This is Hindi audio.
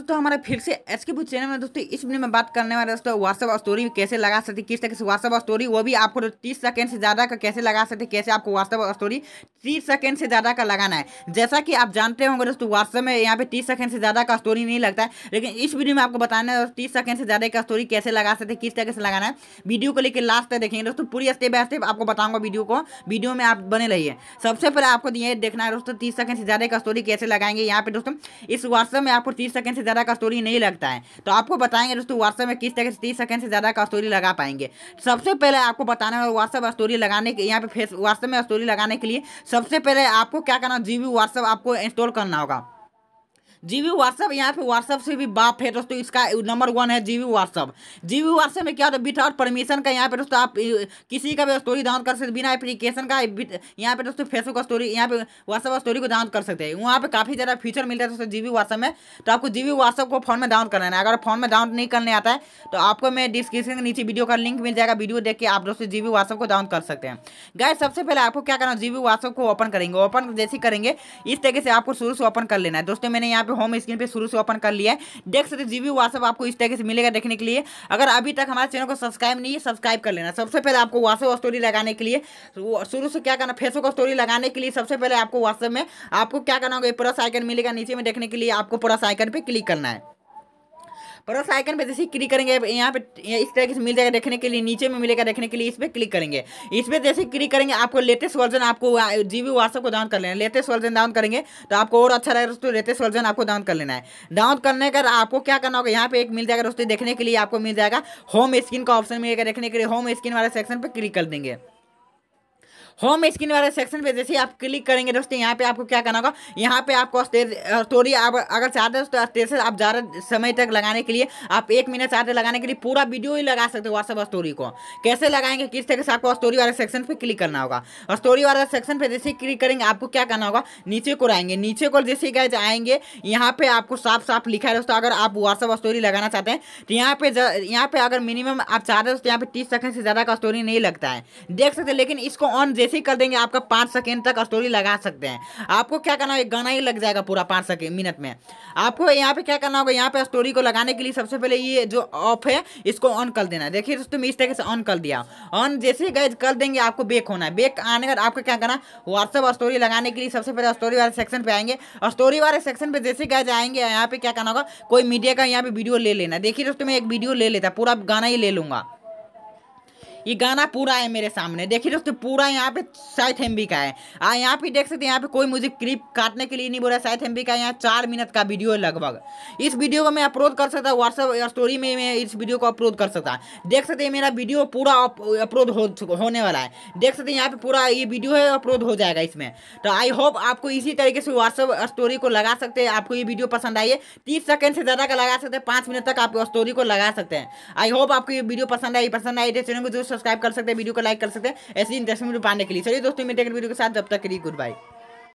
दोस्तों तो हमारे फिर से एच के चैनल में दोस्तों इस वीडियो में बात करने वाले दोस्तों व्हाट्सअप स्टोरी कैसे लगा सकते किस तरह से व्हाट्सअप स्टोरी वो भी आपको तो तीस सेकंड से ज़्यादा का कैसे लगा सकते कैसे आपको व्हाट्सअप स्टोरी तीस सेकंड से ज़्यादा का लगाना है जैसा कि आप जानते होंगे दोस्तों व्हाट्सअप में यहाँ पे तीस सेकंड से ज़्यादा का स्टोरी नहीं लगता है लेकिन इस वीडियो में आपको बताना है तीस सेकंड से ज़्यादा का स्टोरी कैसे लगा सकते किस तरह से लगाना है वीडियो को लेकर लास्ट तक देखेंगे दोस्तों पूरी स्टेप बाय स्टेप आपको बताऊँगा वीडियो को वीडियो में आप बने रहिए सबसे पहले आपको ये देखना है दोस्तों तीस सेकंड से ज़्यादा का स्टोरी कैसे लगाएंगे यहाँ पे दोस्तों इस व्हाट्सअप में आपको तीस सेकंड से ज़्यादा का स्टोरी नहीं लगता है तो आपको बताएंगे दोस्तों व्हाट्सएप में किस तरह से तीस सेकंड से ज़्यादा का स्टोरी लगा पाएंगे सबसे पहले आपको बताना है व्हाट्सएप स्टोरी लगाने के यहाँ पे फेस व्हाट्सएप में स्टोरी लगाने के लिए सबसे पहले आपको क्या करना जी बी व्हाट्सएप आपको इंस्टॉल करना होगा जीवी व्हाट्सअप यहाँ पे व्हाट्सअप से भी बाप है दोस्तों इसका नंबर वन है जीवी व्हाट्सअप जीवी व्हाट्सएप में क्या होता है विदाउट परमिशन का यहाँ पे दोस्तों आप किसी का भी स्टोरी डाउन कर सकते बिना एप्लीकेशन का यहाँ पे दोस्तों फेसबुक का स्टोरी यहाँ पे व्हाट्सअप स्टोरी को डाउन कर सकते हैं वहाँ पे काफ़ी ज़्यादा फीचर मिलता है दोस्तों जीवी व्हाट्सएप में तो आपको जीवी व्हाट्सअप को फोन में डाउन करना है अगर फोन में डाउन नहीं करने आता है तो आपको मैं डिस्क्रिप्शन के नीचे वीडियो का लिंक मिल जाएगा वीडियो देख के आप दोस्तों जीवी व्हाट्सअप को डाउन कर सकते हैं गाय सबसे पहले आपको क्या करना जीवी व्हाट्सअप को ओपन करेंगे ओपन जैसे करेंगे इस तरीके से आपको शुरू से ओपन कर लेना है दोस्तों मैंने यहाँ पे होम स्क्रीन पे शुरू से ओपन कर लिया है देख सकते जी बी व्हाट्सअप आपको इस तरीके से मिलेगा देखने के लिए अगर अभी तक हमारे चैनल को सब्सक्राइब नहीं है सब्सक्राइब कर लेना सबसे पहले आपको व्हाट्सअप स्टोरी लगाने के लिए शुरू से क्या करना फेसबुक स्टोरी लगाने के लिए सबसे पहले आपको व्हाट्सअप में आपको क्या करना होगा प्लस आइकन मिलेगा नीचे में देखने के लिए आपको प्लस आइकन पर क्लिक करना है उस आइकन पे जैसे क्लिक करेंगे यहाँ पे इस तरह से मिल जाएगा देखने के लिए नीचे में मिलेगा देखने के लिए इस पर क्लिक करेंगे इस पर जैसे क्लिक करेंगे आपको लेटेस्ट वर्जन आपको जी बी व्हाट्सअप को डाउन कर लेना लेटेस्ट वर्जन डाउन करेंगे तो आपको और अच्छा रहेगा दोस्तों लेटेस्ट वर्जन आपको डाउन कर लेना है डाउन करने का आपको क्या करना होगा यहाँ पे एक मिल जाएगा दोस्तों देखने के लिए आपको मिल जाएगा होम स्क्रीन का ऑप्शन मिलेगा देखने के लिए होम स्क्रीन वाले सेक्शन पर क्लिक कर देंगे होम स्क्रीन वाले सेक्शन पे जैसे आप क्लिक करेंगे दोस्तों यहाँ पे आपको क्या करना होगा यहाँ पे आपको स्टोरी आप अगर चाहते हो तो स्टेशन आप ज़्यादा समय तक लगाने के लिए आप एक मिनट चाहते लगाने के लिए पूरा वीडियो ही लगा सकते हो व्हाट्सअप स्टोरी को कैसे लगाएंगे किस तरह से आपको स्टोरी वाले सेक्शन पर क्लिक करना होगा और स्टोरी वाले सेक्शन पर जैसे क्लिक करेंगे आपको क्या करना होगा नीचे को आएंगे नीचे को जैसे गए आएंगे यहाँ पे आपको साफ साफ लिखा है दोस्तों अगर आप व्हाट्सअप स्टोरी लगाना चाहते हैं तो यहाँ पे यहाँ पे अगर मिनिमम आप चाहते हो तो यहाँ पे तीस सेकंड से ज़्यादा का स्टोरी नहीं लगता है देख सकते लेकिन इसको ऑन जैसे ऐसे ही कर देंगे आपका पाँच सेकेंड तक स्टोरी लगा सकते हैं आपको क्या करना होगा गाना ही लग जाएगा पूरा पाँच सेकेंड मिनट में आपको यहाँ पे क्या करना होगा यहाँ पे स्टोरी को लगाने के लिए सबसे पहले ये जो ऑफ है इसको ऑन कर देना है देखिए दोस्तों इस तरीके से ऑन कर दिया ऑन जैसे ही गैज कर देंगे आपको बेक होना है बेक आने का आपको क्या करना व्हाट्सअप स्टोरी लगाने के लिए सबसे पहले स्टोरी वाले सेक्शन पर आएंगे और स्टोरी वाले सेक्शन पर जैसे गैज आएंगे यहाँ पे क्या करना होगा कोई मीडिया का यहाँ पे वीडियो ले लेना देखिए दोस्तों में एक वीडियो ले लेता पूरा गाना ही ले लूँगा ये गाना पूरा है मेरे सामने देखिए दोस्तों पूरा यहाँ पे साइथ एम का है आ यहाँ पे देख सकते हैं यहाँ पे कोई मुझे क्लिप काटने के लिए नहीं बोला साइथ एम का यहाँ चार मिनट का वीडियो है लगभग इस वीडियो को मैं अपलोड कर सकता हूँ व्हाट्सअप स्टोरी में मैं इस वीडियो को अपलोड कर सकता देख सकते हैं मेरा वीडियो पूरा अपलोड हो, होने वाला है देख सकते हैं यहाँ पे पूरा ये वीडियो है अपलोड हो जाएगा इसमें तो आई होप आपको इसी तरीके से व्हाट्सअप स्टोरी को लगा सकते हैं आपको ये वीडियो पसंद आई है तीस सेकेंड से ज़्यादा का लगा सकते हैं पाँच मिनट तक आप स्टोरी को लगा सकते हैं आई होप आपको ये वीडियो पसंद आई पसंद आई तो चैनल को जो सब्सक्राइब कर सकते हैं वीडियो को लाइक कर सकते हैं ऐसी इंटरेस्ट वीडियो पाने के लिए चलिए दोस्तों मेरे वीडियो के साथ जब तक के लिए गुड बाय